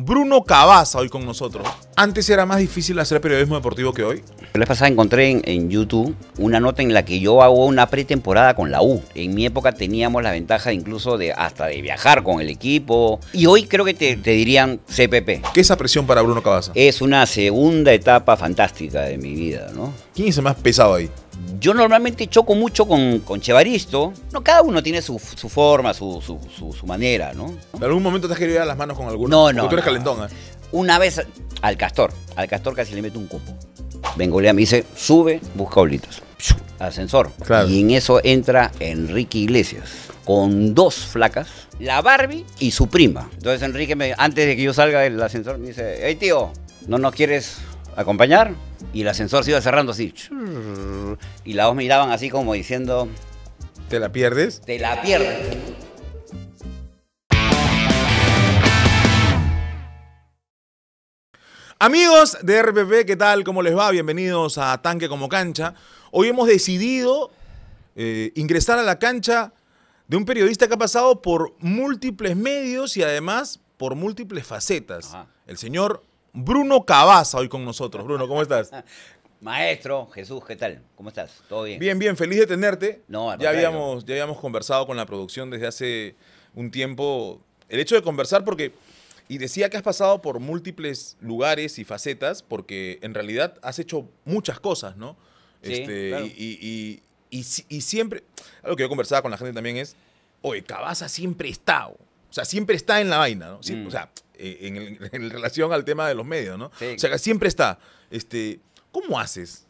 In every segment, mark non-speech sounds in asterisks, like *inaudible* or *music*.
Bruno Cabaza hoy con nosotros. ¿Antes era más difícil hacer periodismo deportivo que hoy? La vez pasada encontré en, YouTube una nota en la que yo hago una pretemporada con la U. En mi época teníamos la ventaja incluso de hasta de viajar con el equipo. Y hoy creo que te, dirían CPP. ¿Qué es esa presión para Bruno Cabaza? Es una segunda etapa fantástica de mi vida, ¿no? ¿Quién es el más pesado ahí? yo normalmente choco mucho con, con Chevaristo. No, cada uno tiene su, forma, su, manera, ¿no? ¿En algún momento te has querido ir a las manos con alguno? No, no. tú eres calentón, ¿eh? Una vez al castor. Al castor casi le meto un cupo. Bengolea me dice, sube, busca bolitos. Ascensor. Y en eso entra Enrique Iglesias con dos flacas, la Barbie y su prima. Entonces Enrique, me, antes de que yo salga del ascensor, me dice, hey tío, ¿no nos quieres acompañar? Y el ascensor se iba cerrando así. Y la dos miraban así como diciendo... ¿Te la pierdes? Te la pierdes. Amigos de RPP, ¿qué tal? ¿Cómo les va? Bienvenidos a Tanque como Cancha. Hoy hemos decidido eh, ingresar a la cancha de un periodista que ha pasado por múltiples medios y además por múltiples facetas. El señor Bruno Cabaza hoy con nosotros. Bruno, ¿cómo estás? *laughs* Maestro, Jesús, ¿qué tal? ¿Cómo estás? ¿Todo bien? Bien, bien, feliz de tenerte. No, ya habíamos, ya habíamos conversado con la producción desde hace un tiempo. El hecho de conversar, porque. Y decía que has pasado por múltiples lugares y facetas, porque en realidad has hecho muchas cosas, ¿no? Sí, este, y, siempre. Algo que yo conversaba con la gente también es. Oye, Cabaza siempre está. O sea, siempre está en la vaina, ¿no? Mm. O sea, eh, *laughs* en, relación al tema de los medios, ¿no? O sea, siempre está. Este, ¿Cómo haces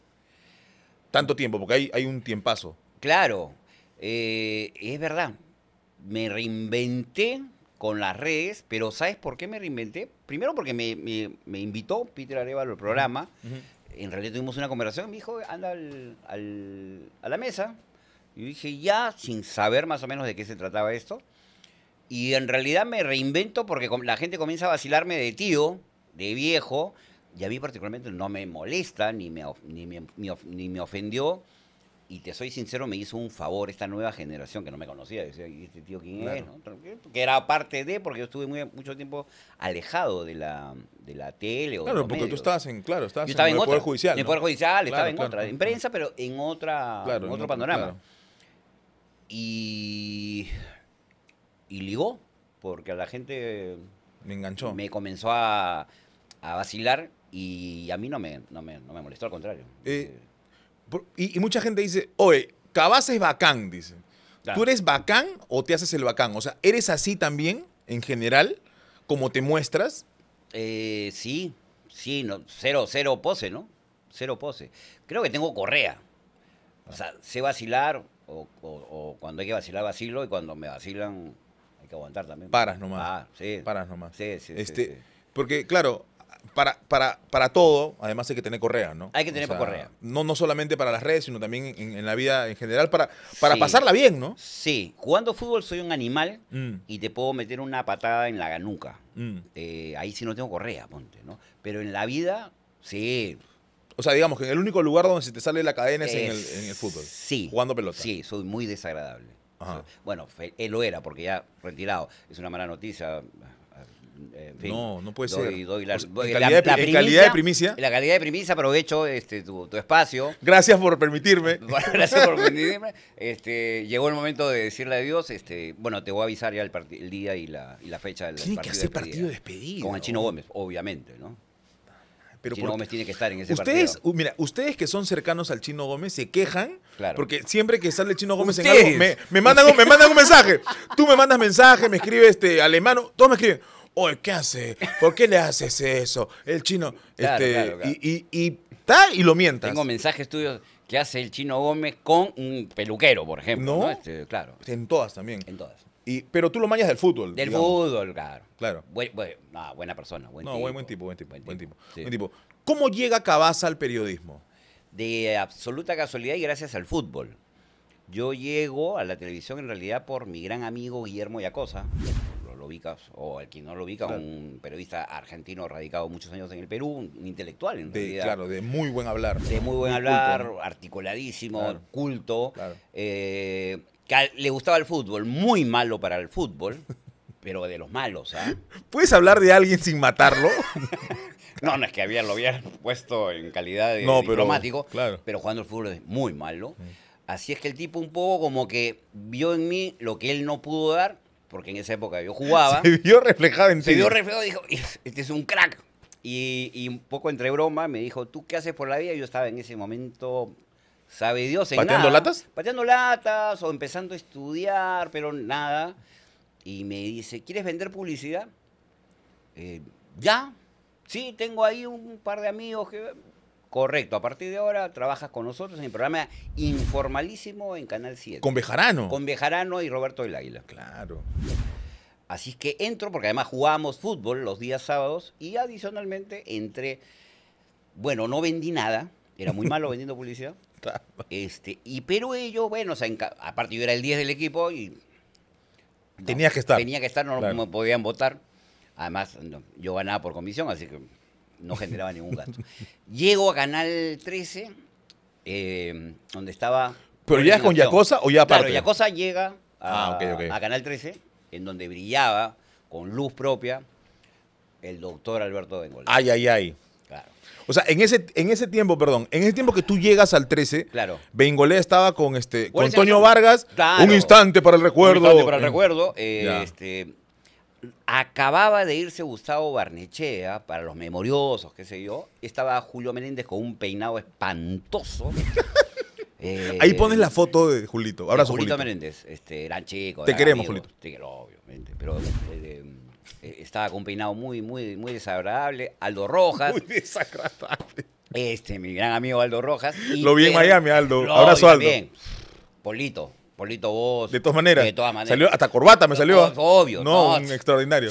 tanto tiempo? Porque hay, hay un tiempazo. Claro, eh, es verdad. Me reinventé con las redes, pero ¿sabes por qué me reinventé? Primero porque me, me, invitó Peter Arevalo al programa. En realidad tuvimos una conversación, me dijo, anda al, al, a la mesa. Y dije, ya, sin saber más o menos de qué se trataba esto. Y en realidad me reinvento porque la gente comienza a vacilarme de tío, de viejo, y a mí particularmente no me molesta ni me, ni me, ofendió. Y te soy sincero, me hizo un favor esta nueva generación que no me conocía. Decía, ¿y este tío quién es? Que era parte de, porque yo estuve mucho tiempo alejado de la, de la tele. claro, porque tú estabas en, claro, estabas en, el Poder Judicial. En el Poder Judicial, estaba en otra. En prensa, pero en, otra, en otro panorama. Y y ligó, porque a la gente... Me enganchó. Me comenzó a, vacilar y a mí no me, me, molestó, al contrario. Eh, y, mucha gente dice, oye, Cabas es bacán, dice. ¿Tú eres bacán o te haces el bacán? O sea, ¿eres así también, en general, como te muestras? Eh, sí, sí, no, cero, cero pose, ¿no? Cero pose. Creo que tengo correa. O sea, sé vacilar, o cuando hay que vacilar, vacilo, y cuando me vacilan, que aguantar también. Paras nomás. Ah, sí. Paras nomás. Sí, sí, este, Porque, claro, para, para, para todo, además hay que tener correa, ¿no? Hay que tener correa. No, no solamente para las redes, sino también en, la vida en general, para, para pasarla bien, ¿no? Sí, jugando fútbol soy un animal mm. y te puedo meter una patada en la ganuca. Mm. Eh, ahí sí no tengo correa, ponte, ¿no? Pero en la vida, sí. O sea, digamos que en el único lugar donde se te sale la cadena es, en, el, en, el, fútbol. Sí. Jugando pelota. Sí, soy muy desagradable. Bueno, él lo era porque ya retirado. Es una mala noticia. Eh, no, no puede ser. Pues, la, calidad de, primicia, La calidad de primicia aprovecho este, tu, espacio. Gracias por permitirme. *laughs* Gracias por permitirme. Este, llegó el momento de decirle adiós. Este, bueno, te voy a avisar ya el, día y la, fecha del Tiene que hacer partido despedido. Con el Chino Gómez, obviamente, ¿no? Pero Chino Gómez tiene que estar en ese ustedes, Mira, ustedes que son cercanos al Chino Gómez se quejan porque siempre que sale el Chino Gómez en algo, me, me mandan, un, me mandan un mensaje. Tú me mandas mensaje, me escribe este alemano, todos me escriben. Oye, ¿qué hace? ¿Por qué le haces eso? El chino. este, y, y, y, y lo mientas. Tengo mensajes tuyos que hace el Chino Gómez con un peluquero, por ejemplo. No, este, claro. Pues en todas también. En todas. Y, pero tú lo mañas del fútbol. Del fútbol, claro. Claro. buena persona, buen tipo. No, buen, tipo, buen tipo, buen, tipo. Buen tipo. ¿Cómo llega Cabaza al periodismo? De absoluta casualidad y gracias al fútbol. Yo llego a la televisión en realidad por mi gran amigo Guillermo Yacosa, o al que no lo ubica, un periodista argentino radicado muchos años en el Perú, un intelectual en Claro, de muy buen hablar. De muy buen hablar, articuladísimo, culto. Eh, que le gustaba el fútbol, muy malo para el fútbol, *laughs* pero de los malos. ¿ah? ¿Puedes hablar de alguien sin matarlo? *laughs* no, no es que lo habían puesto en calidad de no, diplomático, pero, pero, jugando el fútbol es muy malo. Mm. Así es que el tipo un poco como que vio en mí lo que él no pudo dar porque en esa época yo jugaba. *laughs* Se vio reflejado en ti. Se vio reflejado y dijo, este es un crack. Y, un poco entre broma me dijo, ¿tú qué haces por la vida? Yo estaba en ese momento, sabe Dios, en ¿Pateando latas? Pateando latas o empezando a estudiar, pero nada. Y me dice, ¿quieres vender publicidad? Eh, ya, sí, tengo ahí un par de amigos que Correcto, a partir de ahora trabajas con nosotros en el programa informalísimo en Canal 7. Con Bejarano. Con Bejarano y Roberto del Águila. Claro. Así que entro, porque además jugábamos fútbol los días sábados y adicionalmente entré, bueno, no vendí nada, era muy malo *laughs* vendiendo publicidad. Este, y pero ellos, bueno, o sea, aparte yo era el 10 del equipo y... tenía que estar. Tenía que estar, no me podían votar. Además, yo ganaba por comisión, así que no generaba ningún gasto. Llego a Canal 13, eh, donde estaba... ¿Pero ya con Yacosa o ya aparte? Claro, Yacosa llega a, ah, Canal 13, en donde brillaba con luz propia el doctor Alberto Bengol. Ay, ay, ay. Claro. O sea, en ese, en ese tiempo, perdón, en ese tiempo que tú llegas al 13, claro. Bengolé estaba con este con Vargas, un instante para el recuerdo. Un instante para el recuerdo. este, acababa de irse Gustavo Barnechea, para los memoriosos, qué sé yo, estaba Julio Menéndez con un peinado espantoso. *laughs* Eh, Ahí pones la foto de Julito. Ahora Julito, Menéndez, este, gran chico. Te queremos, Julito. Te obviamente. Pero eh, eh, estaba con peinado muy, muy, muy desagradable. Aldo Rojas. Muy desagradable. Este, mi gran amigo Aldo Rojas. lo vi en Miami, Aldo. Abrazo, Aldo. Bien. Polito. Polito Vos. De todas maneras. Salió, hasta corbata me salió. No, obvio. No, este, extraordinario.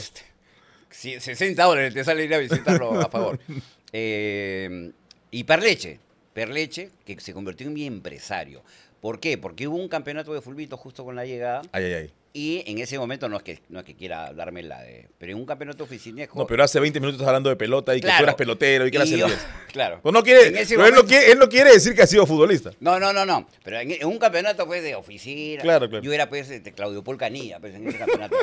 60 este, dólares te sale ir a visitarlo a favor. *laughs* Eh, y Perleche. Perleche, que se convirtió en mi empresario. ¿Por qué? Porque hubo un campeonato de fulbito justo con la llegada. Ay, ay, ay. Y en ese momento no es que, no es que quiera darme la de. Pero en un campeonato oficinero No, pero hace 20 minutos hablando de pelota y que tú eras pelotero y que eras el 10. *laughs* Claro. Pues no quiere, pero él, no quiere, decir que ha sido futbolista. No, no, no, no. Pero en, un campeonato fue pues, de oficina. Claro, claro. Yo era pues de este, Claudio Polcanía pues, en ese campeonato.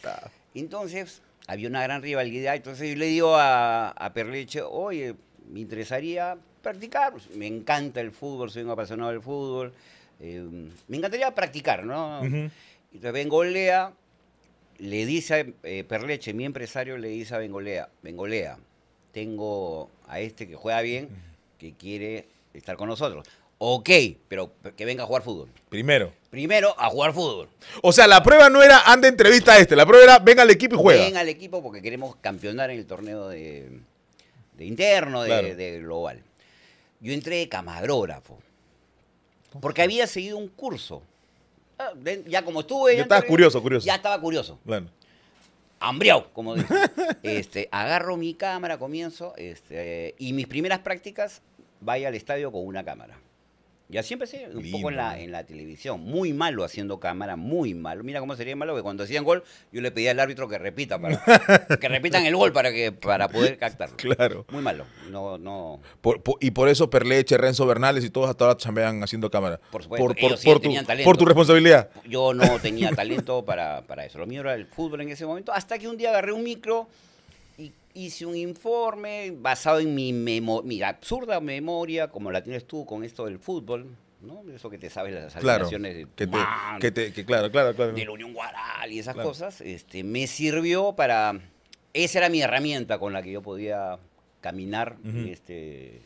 *laughs* entonces, había una gran rivalidad. Entonces yo le digo a, Perleche, oye, me interesaría practicar. Me encanta el fútbol, soy un apasionado del fútbol. Eh, me encantaría practicar, ¿no? entonces Bengolea le dice, a eh, Perleche, mi empresario, le dice a Bengolea, Bengolea, tengo a este que juega bien, que quiere estar con nosotros. Ok, pero que venga a jugar fútbol. Primero. Primero a jugar fútbol. O sea, la prueba no era anda entrevista a este, la prueba era venga al equipo y juega. Venga al equipo porque queremos campeonar en el torneo de, interno, de, global. Yo entré de camarógrafo. Porque había seguido un curso Ah, ya como estuve. Ya estaba curioso, curioso. Ya estaba curioso. Bueno. Hambriado, como dice. *laughs* este, agarro mi cámara, comienzo, este, y mis primeras prácticas, vaya al estadio con una cámara. Ya siempre sí un poco en la, en la televisión. Muy malo haciendo cámara, muy malo. Mira cómo sería malo que cuando hacían gol, yo le pedía al árbitro que repita, para, *laughs* que repitan el gol para, que, para poder captarlo. Claro. Muy malo. y por eso Perleche, Renzo Bernales y todos hasta ahora chambean haciendo cámara. Por supuesto. Por, tu, talento. por tu responsabilidad. Yo no tenía talento para, para eso. Lo mío era el fútbol en ese momento. Hasta que un día agarré un micro hice un informe basado en mi, absurda memoria, como la tienes tú con esto del fútbol, ¿no? Eso que te sabes las claro, de, la Unión Guaral y esas cosas, este, me sirvió para... Esa era mi herramienta con la que yo podía caminar. este,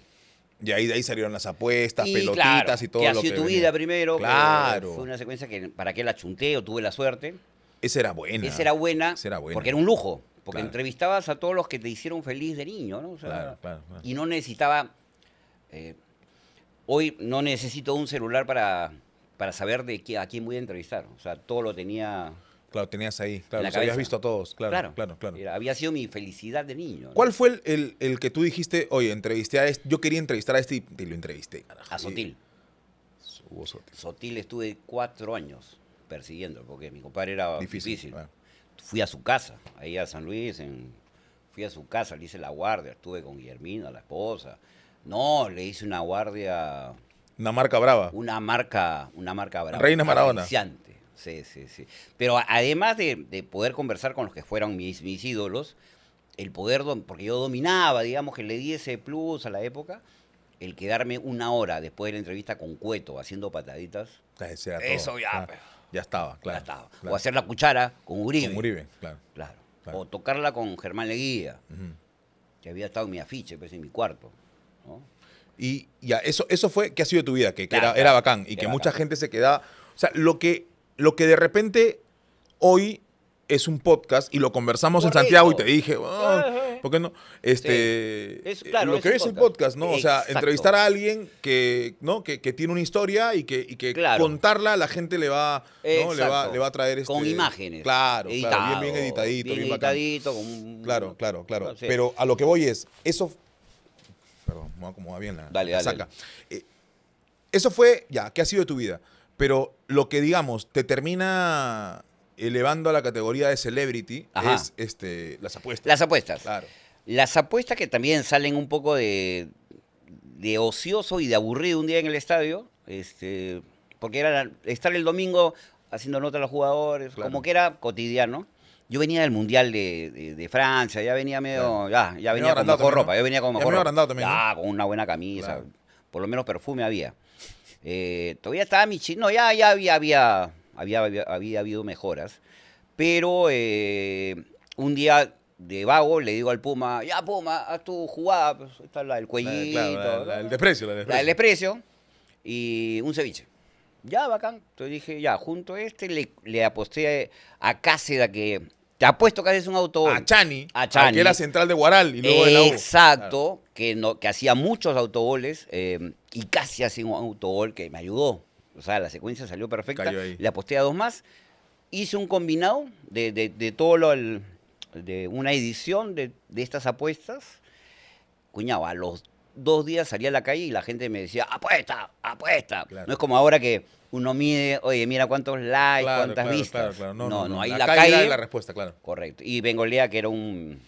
y ahí, de ahí salieron las apuestas, pelotitas y todo que lo que... tu vida primero. Fue una secuencia que para que la chunté o tuve la suerte. Esa era buena. Esa era buena. Porque era un lujo. Porque entrevistabas a todos los que te hicieron feliz de niño, ¿no? claro, claro, Y no necesitaba. Eh, hoy no necesito un celular para, para saber de a quién voy a entrevistar. O sea, todo lo tenía. Claro, tenías ahí, claro, los habías visto a todos, claro, claro, claro. había sido mi felicidad de niño. ¿Cuál fue el, que tú dijiste, oye, entrevisté a este, yo quería entrevistar a este y, lo entrevisté? a Sotil. Sotil. estuve cuatro años persiguiendo, porque mi compadre era difícil. difícil fui a su casa, ahí a San Luis, fui a su casa, le hice la guardia, estuve con Guillermina, la esposa. No, le hice una guardia. Una marca brava. Una marca, una marca brava. Reina Maradona. Sí, sí, sí. Pero además de, poder conversar con los que fueron mis, ídolos, el poder, porque yo dominaba, digamos que le di ese plus a la época, el quedarme una hora después de la entrevista con Cueto haciendo pataditas. Eso ya, ah. Ya estaba, claro. estaba. O hacer la cuchara con Uribe. claro. Claro. O tocarla con Germán Leguía, que había estado en mi afiche, pues en mi cuarto. Y ya, eso, eso fue que ha sido tu vida, que, era, bacán y que mucha gente se quedaba O sea, lo que, lo que de repente hoy es un podcast y lo conversamos en Santiago y te dije, porque no? Este, lo que es el podcast, ¿no? O sea, entrevistar a alguien que, ¿no? que, tiene una historia y que, contarla la gente le va, ¿no? le va, a traer este, Con imágenes. Claro, claro bien, bien, editadito. Bien, bien editadito. Con Claro, claro, claro. Pero a lo que voy es, eso... Perdón, me va bien la, saca. Eh, eso fue, ya, ¿qué ha sido de tu vida? Pero lo que, digamos, te termina elevando a la categoría de celebrity es este, las apuestas. Las apuestas. Claro. Las apuestas que también salen un poco de, de ocioso y de aburrido un día en el estadio, este, porque era estar el domingo haciendo nota a los jugadores, como que era cotidiano. Yo venía del Mundial de, Francia, ya venía medio, ya, venía con mejor ropa, yo venía con mejor ropa. También, con una buena camisa, por lo menos perfume había. Eh, todavía estaba mi no, ya, ya había había, había, habido mejoras, pero eh, un día de vago le digo al Puma, ya Puma, haz tu jugada, pues, está la cuellito. el desprecio, desprecio. y un ceviche. Ya, bacán. Entonces dije, ya, junto a este le, aposté a Cáceres que... Te apuesto que es un autogol. A Chani. A Que era central de Guaral Exacto. Que, no, que hacía muchos autogoles eh, y casi hacía un autogol que me ayudó. O sea, la secuencia salió perfecta. Le aposté a dos más. Hice un combinado de, todo lo, de una edición de, estas apuestas. Cuñado, a los dos días salía a la calle y la gente me decía, apuesta, apuesta. No es como ahora que uno mide, oye, mira cuántos likes, cuántas vistas. No, no, la, calle. la respuesta, claro. Correcto. Y Bengolea, que era un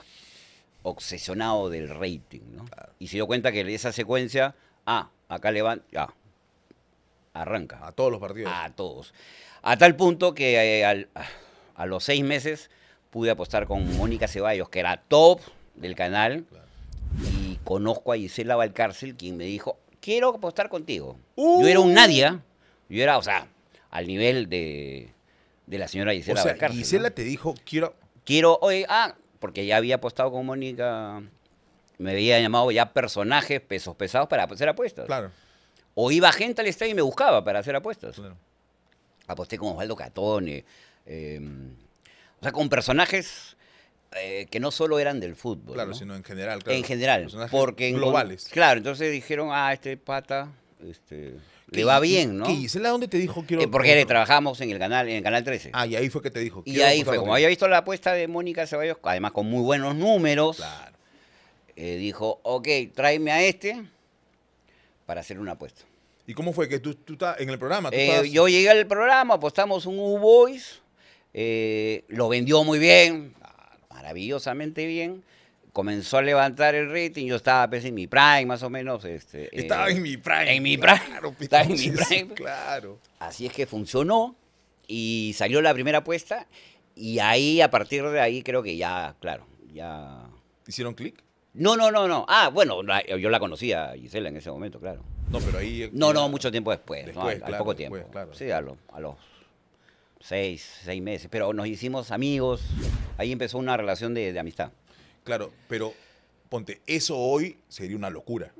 obsesionado del rating, ¿no? Y se dio cuenta que esa secuencia, ah, acá levanta, ah, Arranca. A todos los partidos. A todos. A tal punto que eh, a los seis meses pude apostar con Mónica Ceballos, que era top del canal. Y conozco a Gisela Valcárcel, quien me dijo, quiero apostar contigo. Uh. Yo era un nadie. Yo era, o sea, al nivel de, la señora Gisela Valcárcel. Gisela te dijo, quiero... Quiero, oye, ah, porque ya había apostado con Mónica me había llamado ya personajes, pesos pesados para hacer apuestas. Claro. O iba gente al estadio y me buscaba para hacer apuestas. Claro. Aposté con Osvaldo Catone. Em, o sea, con personajes eh, que no solo eran del fútbol. Claro, sino en general. Claro. En general. Personajes globales. claro, entonces dijeron, ah, este pata. Este, le va bien, ¿no? ¿Qué dónde te dijo quiero? Eh, porque le trabajamos en el canal, en el canal 13. Ah, y ahí fue que te dijo. Y ahí fue, como había visto la apuesta de Mónica Ceballos, además con muy buenos números. Claro. Eh, dijo, ok, tráeme a este para hacer una apuesta. ¿Y cómo fue que tú, tú estás en el programa? Eh, yo llegué al programa, apostamos un U-Boys, eh, lo vendió muy bien, maravillosamente bien. Comenzó a levantar el rating, yo estaba pues, en mi prime más o menos. Este, eh, estaba en mi prime. En mi prime. *laughs* estaba en mi prime. Claro. Así es que funcionó y salió la primera apuesta y ahí, a partir de ahí, creo que ya, claro, ya... ¿Hicieron clic? No, no, no, no. Ah, bueno, yo la conocía a Gisela en ese momento, claro. No, pero ahí. Eh, no, no, mucho tiempo después, Después, al, poco tiempo. Sí, a, los seis, seis meses. Pero nos hicimos amigos, ahí empezó una relación de, amistad. Claro, pero ponte, eso hoy sería una locura.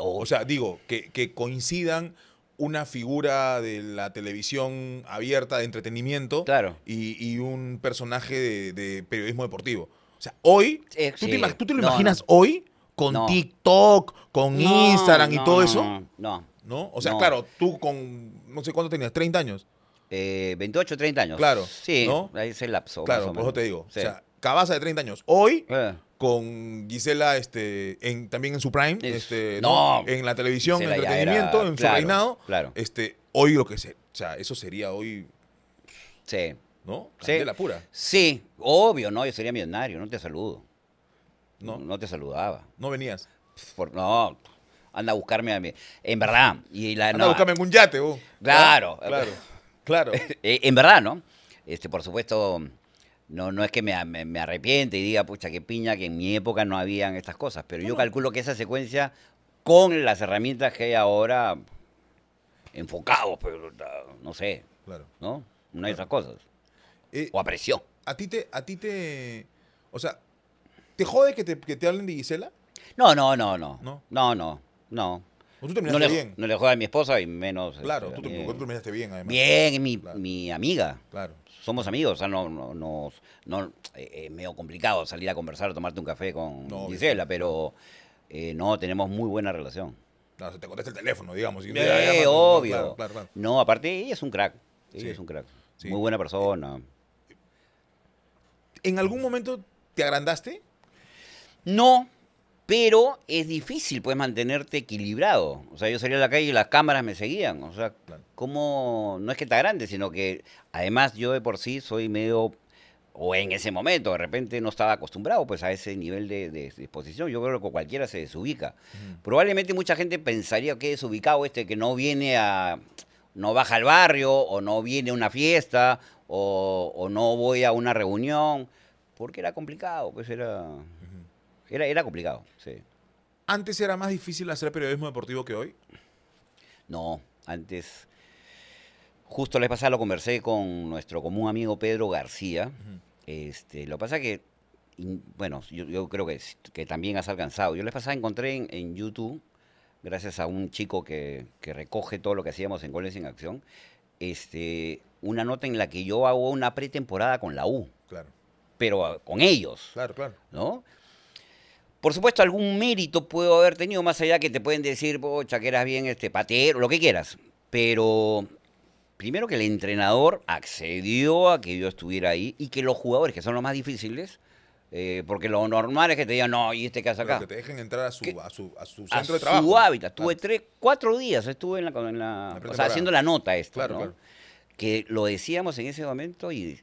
Oh. O sea, digo, que, coincidan una figura de la televisión abierta de entretenimiento y, un personaje de periodismo deportivo. O sea, hoy, eh, ¿tú, te, lo imaginas hoy? Con TikTok, con Instagram y todo eso. No. ¿No? O sea, claro, tú con, no sé cuánto tenías, 30 años. Eh, 28, 30 años. Claro. Sí, ahí se lapsó. Claro, por eso te digo. O sea, Cabaza de 30 años. Hoy, eh. con Gisela este, también en su prime, este, no. en la televisión, en entretenimiento, en su reinado. Claro. Este, hoy lo que sé. o sea, eso sería hoy. Sí. ¿no? Sí. la pura. Sí, obvio, no, yo sería millonario, no te saludo. No. No te saludaba. No venías. no, anda a buscarme a mí. En verdad. Y la, anda a buscarme un yate, vos. Claro. Ah, claro, claro. *laughs* Eh, en verdad, ¿no? Este, por supuesto, no, no es que me, arrepiente y diga, pucha, qué piña, que en mi época no habían estas cosas. Pero yo calculo que esa secuencia, con las herramientas que hay ahora, enfocados, pero no sé. Claro. ¿No? Una de esas cosas. Eh, o apreció. ¿A ti te, a ti te, o sea, te jode que te, que te hablen de Gisela? No, no, no, no. No, no, no. no. Tú terminaste le, bien. No le jode a mi esposa y menos. Este, claro, tú, terminaste bien, además. Bien, mi, mi amiga. Claro. Somos amigos, o sea, no, no, no, eh, eh, medio complicado salir a conversar, tomarte un café con Gisela, pero no, tenemos muy buena relación. no se te contesta el teléfono, digamos. Y, obvio. no, aparte, ella es un crack. Ella sí. es un crack. Muy buena persona. ¿En algún momento te agrandaste? No, pero es difícil, puedes mantenerte equilibrado. O sea, yo salía a la calle y las cámaras me seguían. O sea, ¿cómo... no es que está grande, sino que además yo de por sí soy medio, o en ese momento, de repente no estaba acostumbrado, pues, a ese nivel de, exposición. Yo creo que cualquiera se desubica. Probablemente mucha gente pensaría que es desubicado este que no viene a, no baja al barrio, o no viene a una fiesta, o, no voy a una reunión, porque era complicado, pues era, era, era complicado, sí. ¿Antes era más difícil hacer periodismo deportivo que hoy? No, antes, justo les pasaba, lo conversé con nuestro común amigo Pedro García, este, lo que pasa que bueno, yo, creo que, que, también has alcanzado. Yo les pasaba, encontré en, en, YouTube, gracias a un chico que, recoge todo lo que hacíamos en Goles en Acción, este, una nota en la que yo hago una pretemporada con la U. Claro. Pero ah, con ellos. Claro, claro. ¿No? Por supuesto, algún mérito puedo haber tenido, más allá que te pueden decir, pocha, que eras bien este patero, lo que quieras. Pero primero que el entrenador accedió a que yo estuviera ahí y que los jugadores, que son los más difíciles, eh, porque lo normal es que te digan, no, ¿y este que hace acá? que te dejen entrar a su, a su, a su centro de trabajo. A su hábitat. Estuve tres, cuatro días, estuve en la, o sea, haciendo la nota esta que lo decíamos en ese momento y,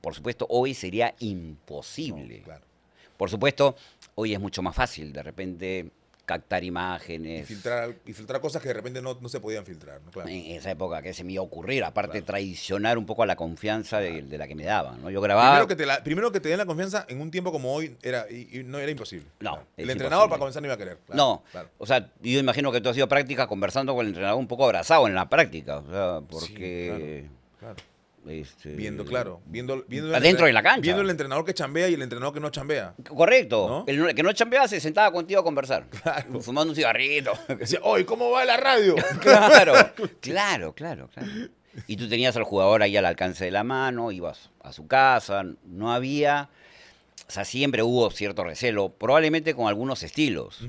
por supuesto hoy sería imposible. Por supuesto, hoy es mucho más fácil de repente captar imágenes. Y filtrar, y filtrar cosas que de repente no, se podían filtrar, En esa época que se me iba a ocurrir, aparte traicionar un poco a la confianza de, la que me daban, ¿no? Yo grababa... Primero que, te primero que te den la confianza en un tiempo como hoy era, y, no era imposible. No. El entrenador para comenzar no iba a querer. no. O sea, yo imagino que tú has ido práctica conversando con el entrenador un poco abrazado en la práctica, o sea, porque... claro. Este, viendo, claro. Viendo, de la cancha. Viendo el entrenador que chambea y el entrenador que no chambea. Correcto. El que no chambea se sentaba contigo a conversar. *laughs* Fumando un cigarrito. Decía, ¿cómo va la radio? *laughs* *laughs* claro, claro, claro, Y tú tenías al jugador ahí al alcance de la mano, ibas a su casa, no había... O sea, siempre hubo cierto recelo, probablemente con algunos estilos.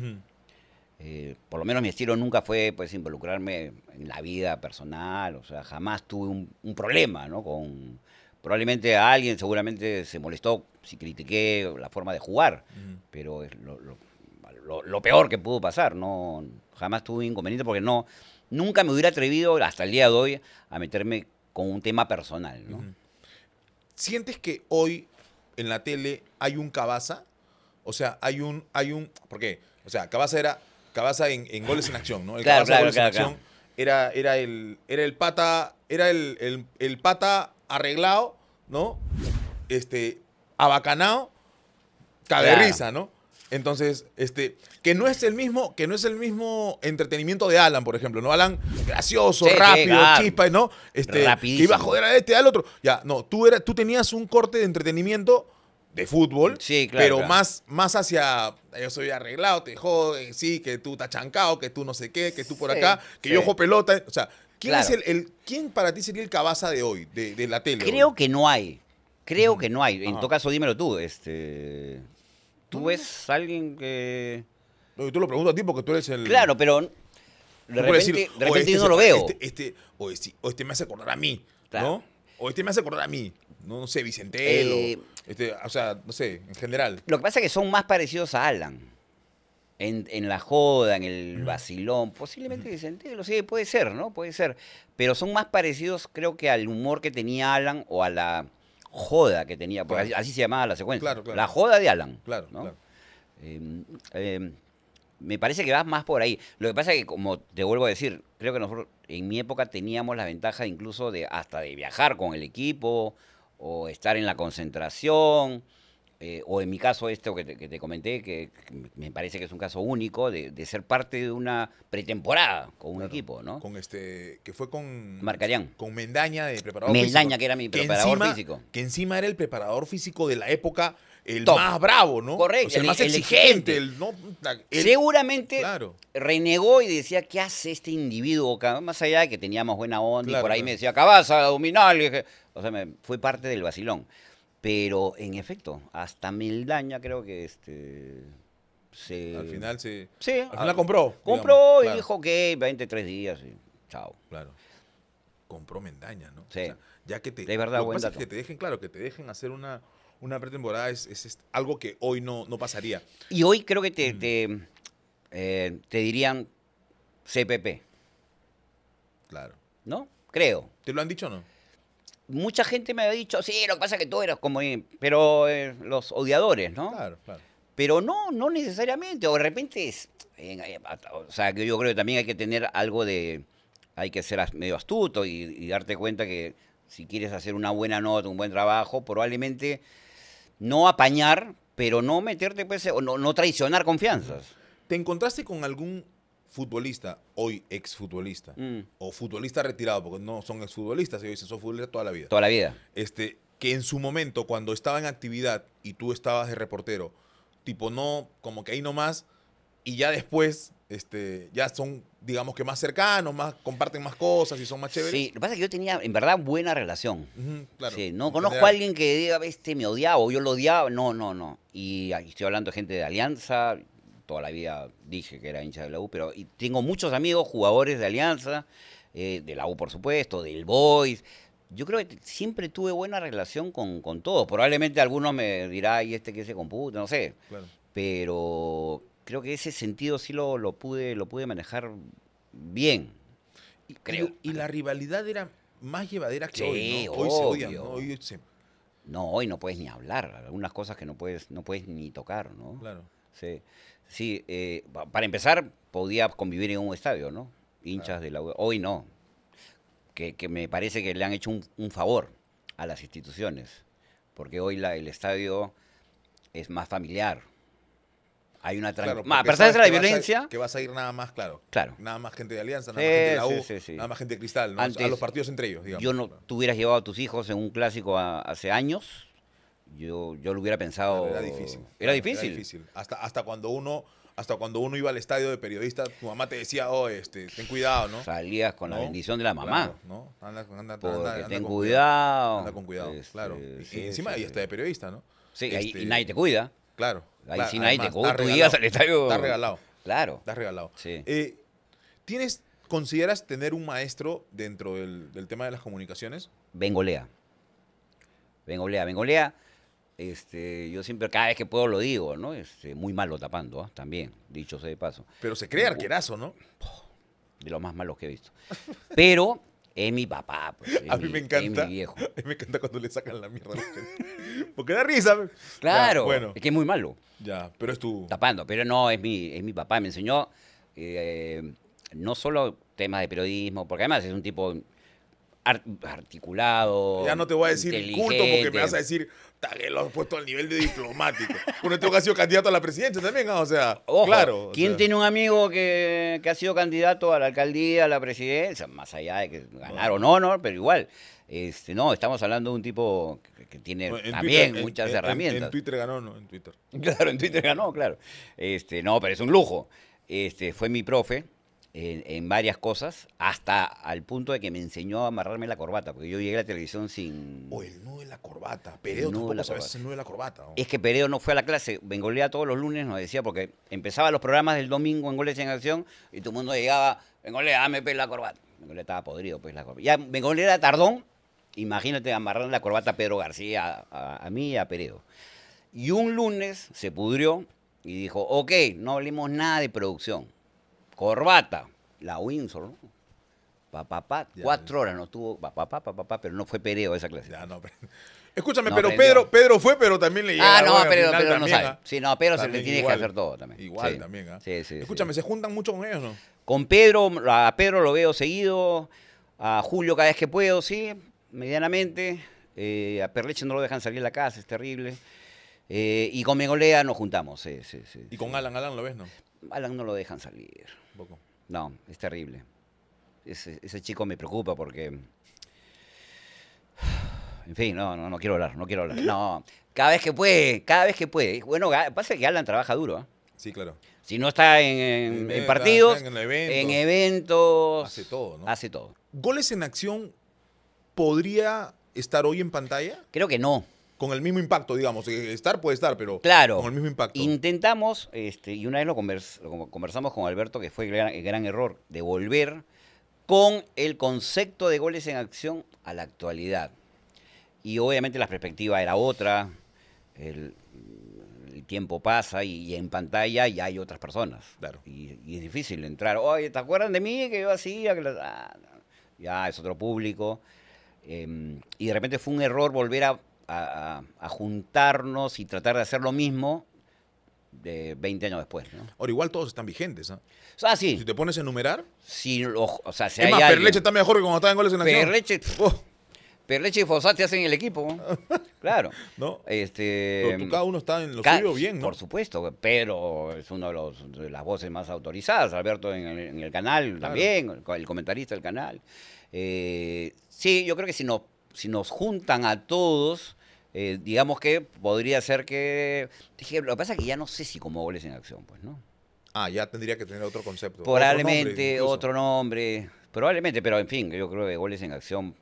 Eh, por lo menos mi estilo nunca fue pues involucrarme en la vida personal, o sea, jamás tuve un, problema, ¿no? Con, probablemente a alguien seguramente se molestó si critiqué la forma de jugar, pero es lo, peor que pudo pasar, no, jamás tuve inconveniente porque no, nunca me hubiera atrevido hasta el día de hoy a meterme con un tema personal, ¿no? ¿Sientes que hoy en la tele hay un cabaza? O sea, hay un, hay un, ¿por qué? O sea, cabaza era Cabaza en, goles en acción, ¿no? El Cabaza goles en acción era, era, el, era el pata, era el, pata arreglado, ¿no? Este, abacanado, risa, ¿no? Entonces, este, que no es el mismo, que no es el mismo entretenimiento de Alan, por ejemplo, ¿no? Alan, gracioso, rápido, chispa, ¿no? Este, que iba a joder a este, al otro. Ya, no, tú, era, tú tenías un corte de entretenimiento de fútbol, sí, pero Más, más hacia yo soy arreglado, te jode, eh, sí, que tú estás chancado, que tú no sé qué, que tú por acá, que yo ojo pelota. O sea, ¿quién, el, ¿quién para ti sería el cabaza de hoy, de, la tele? Creo que no hay. Creo que no hay. En todo caso, dímelo tú. Este, ¿Tú mm. ves alguien que.? No, tú lo pregunto a ti porque tú eres el. Claro, pero. De repente, este yo no lo veo. Este, este, o, este, me hace acordar a mí. ¿no? O este me hace acordar a mí no, sé, Vicente... Eh, este, o sea, no sé, en general. Lo que pasa es que son más parecidos a Alan. En, en la joda, en el mm. vacilón, posiblemente lo sí, puede ser, ¿no? Puede ser. Pero son más parecidos, creo que al humor que tenía Alan o a la joda que tenía, porque así, se llamaba la secuencia. La joda de Alan. Claro, ¿no? Em, em, me parece que vas más por ahí. Lo que pasa es que, como te vuelvo a decir, creo que nosotros en mi época teníamos la ventaja incluso de hasta de viajar con el equipo o estar en la concentración, eh, o en mi caso este que te, comenté, que me parece que es un caso único, de, ser parte de una pretemporada con un equipo, ¿no? Con este, que fue con... Marcarián. Con Mendaña de preparador Mendaña, que era mi preparador que encima, físico. Que encima era el preparador físico de la época, el más bravo, ¿no? Correcto. el, más exigente. Seguramente renegó y decía, ¿qué hace este individuo Más allá de que teníamos buena onda y por ahí me decía, acá a dominar o sea, fue parte del vacilón. Pero en efecto, hasta Meldaña creo que este se... Al final sí. Sí. Al final compró. Compró y dijo, que 23 días y chao. Claro. Compró Mendaña, ¿no? Sí. O ya que te... verdad, que te dejen, claro, que te dejen hacer una, una pretemporada es, algo que hoy no, pasaría. Y hoy creo que te, mm. te, eh, te dirían CPP. Claro. ¿No? Creo. ¿Te lo han dicho o no? mucha gente me ha dicho, sí, lo que pasa es que tú eras como... Pero eh, los odiadores, ¿no? Claro, claro. Pero no, no necesariamente. O de repente es... Eh, o sea, que yo creo que también hay que tener algo de... Hay que ser medio astuto y, darte cuenta que si quieres hacer una buena nota, un buen trabajo, probablemente no apañar, pero no meterte, pues, o no traicionar confianzas. ¿Te encontraste con algún futbolista, hoy ex-futbolista mm. o futbolista retirado, porque no son exfutbolistas, ellos dicen, son futbolistas toda la vida. Toda la vida. Este, que en su momento, cuando estaba en actividad y tú estabas de reportero, tipo, no, como que ahí nomás, y ya después, este, ya son, digamos que más cercanos, más, comparten más cosas y son más chéveres. Sí, lo que pasa es que yo tenía, en verdad, buena relación. no conozco a alguien que diga, este, me odiaba o yo lo odiaba. No, no, no. Y, ah, y estoy hablando de gente de Alianza, toda la vida dije que era hincha de la U, pero y tengo muchos amigos, jugadores de Alianza, eh, de la U por supuesto, del Boys. Yo creo que siempre tuve buena relación con, con todos. Probablemente algunos me dirán, y este que se computa, no sé. Pero creo que ese sentido sí lo, pude, lo pude manejar bien. Y, creo. Y, la rivalidad era más llevadera que hoy, ¿no? Hoy se odian, ¿no? Hoy No, hoy no puedes ni hablar, algunas cosas que no puedes, no puedes ni tocar, ¿no? Claro. Sí, sí eh, para empezar, podía convivir en un estadio, ¿no? Hinchas de la Hoy no. Que, que, me parece que le han hecho un, favor a las instituciones, porque hoy la, el estadio es más familiar. Hay una claro, A de la violencia. que vas a ir nada más, claro. Claro. Nada más gente de Alianza, nada más gente de la U, sí, sí, nada más gente de Cristal, a los partidos entre ellos, digamos. Yo no, tuvieras tú hubieras llevado a tus hijos en un clásico hace años, yo, yo lo hubiera pensado. Era difícil. Era difícil. Era difícil. Hasta, hasta cuando uno hasta cuando uno iba al estadio de periodista, tu mamá te decía, oh, este, ten cuidado, ¿no? Salías con la bendición de la mamá. ¿no? Anda, anda, ten cuidado. Anda con cuidado, este, claro. y, encima ahí está de periodista, ¿no? Sí, ahí, y este, nadie te cuida. Claro. Ahí si nadie te cuida. Tú ibas al estadio. está regalado. Claro. está regalado. Sí. Eh, ¿Tienes, consideras tener un maestro dentro del, del tema de las comunicaciones? Bengolea. Bengolea, Bengolea este, yo siempre, cada vez que puedo lo digo, ¿no? Es este, muy malo tapando, ¿ah? también, dicho sea de paso. Pero se cree arquerazo, ¿no? De los más malos que he visto. Pero es mi papá. Pues, *laughs* a mí me encanta. viejo. *laughs* A mí me encanta cuando le sacan la mierda *laughs* Porque da risa. Claro. Es que es muy malo. Ya, pero es tu. Tapando, pero no, es mi, papá. Me enseñó eh, no solo temas de periodismo, porque además es un tipo articulado. Ya no te voy a decir culto porque me vas a decir que lo has puesto al nivel de diplomático. Uno tengo que ha sido candidato a la presidencia también, ah, o sea, claro. ¿Quién tiene un amigo que, que, ha sido candidato a la alcaldía, a la presidencia? Más allá de que ganaron honor, pero igual. Este, no, estamos hablando de un tipo que, tiene también muchas herramientas. En, en, Twitter ganó, ¿no? En Twitter. *laughs* Claro, en Twitter ganó, claro. Este, no, pero es un lujo. Este, fue mi profe, en, varias cosas, hasta al punto de que me enseñó a amarrarme la corbata, porque yo llegué a la televisión sin... O el nudo de la corbata. Pereo tampoco el la corbata. Es que Pereo no fue a la clase. Bengolea todos los lunes nos decía, porque empezaba los programas del domingo en Goles en Acción y todo el mundo llegaba, Bengolea, dame pues, la corbata. Bengolea estaba podrido, pues la corbata. Ya Bengolea era tardón, imagínate amarrar la corbata a Pedro García, a, mí y a Pereo. Y un lunes se pudrió y dijo, ok, no hablemos nada de producción corbata, la Windsor, ¿no? Pa, pa, pa, cuatro horas no tuvo, pa, pa, pa, pero no fue pereo esa clase. Ya, no, Escúchame, pero Pedro, Pedro fue, pero también le llega. Ah, no, Pero Pedro, no sabe. ¿ah? Sí, no, Pedro se le tiene que hacer todo también. Igual también, ¿ah? Sí, sí. Escúchame, ¿se juntan mucho con ellos, no? Con Pedro, a Pedro lo veo seguido, a Julio cada vez que puedo, sí, medianamente. Eh, a Perleche no lo dejan salir de la casa, es terrible. Eh, y con Megolea nos juntamos, sí, sí, sí. ¿Y con Alan? ¿Alan lo ves, no? Alan no lo dejan salir. No, es terrible. Ese, chico me preocupa porque... *sighs* En fin, no, no, quiero hablar, no quiero hablar. No, cada vez que puede, cada vez que puede. Bueno, pasa que Alan trabaja duro. ¿ah? Sí, claro. Si no está en, partidos, en, en, eventos. Hace todo, ¿no? Hace todo. ¿Goles en acción podría estar hoy en pantalla? Creo que no con el mismo impacto, digamos. Eh, estar puede estar, pero claro, con el mismo impacto. Intentamos, este, y una vez lo, conversamos con Alberto, que fue el gran, error, de volver con el concepto de goles en acción a la actualidad. Y obviamente la perspectiva era otra, el, tiempo pasa y, en pantalla ya hay otras personas. Claro. Y, es difícil entrar. Oye, ¿te acuerdan de mí que yo hacía? Ah, ya es otro público. Em, y de repente fue un error volver a a, juntarnos y tratar de hacer lo mismo de 20 años después. ¿no? Ahora, igual todos están vigentes. ¿ah? Ah, si te pones a enumerar. sea, si más, Perleche está mejor que cuando estaba en goles en la Perleche, Perleche y Fosati hacen el equipo. *laughs* claro. no. Este, pero tú, cada uno está en lo suyo bien, Por supuesto, pero es una de, las voces más autorizadas. Alberto en el, canal también, el, comentarista del canal. Eh, sí, yo creo que si si nos juntan a todos eh, digamos que podría ser que. lo que pasa es que ya no sé si como goles en acción, pues, ¿no? Ah, ya tendría que tener otro concepto. Probablemente otro nombre, Probablemente, pero en fin, yo creo que goles en acción,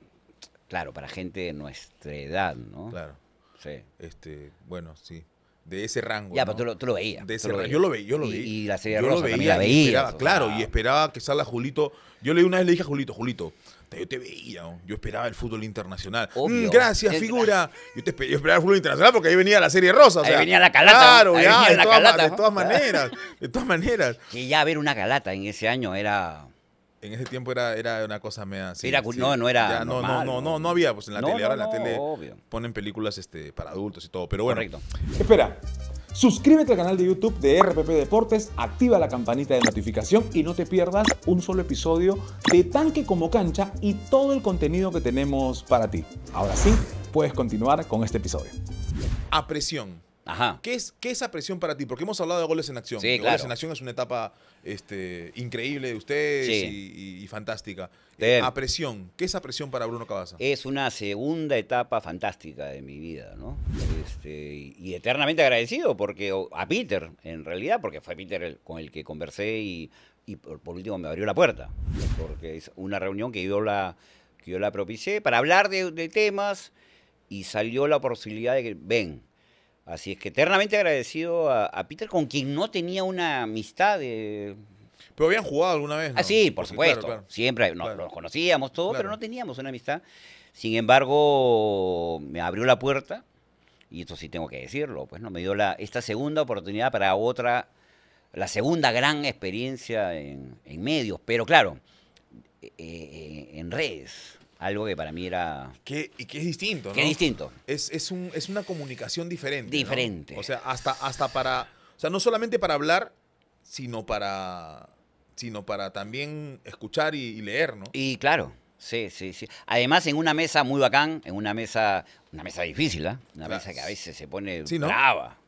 claro, para gente de nuestra edad, ¿no? Claro. Sí. Este, bueno, sí. De ese rango. Ya, pero tú lo, veías. De ese Yo lo veía, yo lo veía. Y, la serie de Rosa lo veía, la veía. Claro, y esperaba que salga Julito. Yo leí una vez le dije a Julito, Julito, yo te veía, yo esperaba el fútbol internacional. Mm, gracias, figura. Yo, te, esperaba el fútbol internacional porque ahí venía la Serie Rosa. ahí venía la calata. Claro, venía de, la todas, calata, de, todas, maneras. de todas maneras. Que *laughs* ya ver una calata en ese año era... En ese tiempo era, era una cosa media no, no era. no, no, no, no, había, pues en la tele. Ahora en la tele ponen películas este, para adultos y todo. Pero bueno. Correcto. Espera, Suscríbete al canal de YouTube de RPP Deportes, activa la campanita de notificación y no te pierdas un solo episodio de Tanque como Cancha y todo el contenido que tenemos para ti. Ahora sí, puedes continuar con este episodio. A presión. Ajá. ¿Qué es, qué a presión para ti? Porque hemos hablado de goles en acción. Sí, claro. Goles en acción es una etapa este, increíble de ustedes y, fantástica. Eh, presión, ¿qué es presión para Bruno Cabaza? Es una segunda etapa fantástica de mi vida, ¿no? Este, y eternamente agradecido porque a Peter, en realidad, porque fue Peter con el que conversé y, por, último me abrió la puerta, porque es una reunión que yo la, que yo la propicié para hablar de, de temas y salió la posibilidad de que, ven, Así es que eternamente agradecido a, Peter, con quien no tenía una amistad eh. pero habían jugado alguna vez. Ah, ¿no? Ah, sí, por supuesto. Siempre nos, conocíamos todo, pero no teníamos una amistad. Sin embargo, me abrió la puerta, y esto sí tengo que decirlo, pues no me dio la, esta segunda oportunidad para otra, la segunda gran experiencia en, medios, pero claro, eh, eh, en redes algo que para mí era... Que, y que es distinto, ¿no? es distinto. Es, es, una comunicación diferente. Diferente. O sea, hasta, hasta para... O sea, no solamente para hablar, sino para, sino para también escuchar y, leer, ¿no? Y claro, sí, sí, sí. Además, en una mesa muy bacán, en una mesa, una mesa difícil, ¿ah? Una mesa que a veces se pone sí,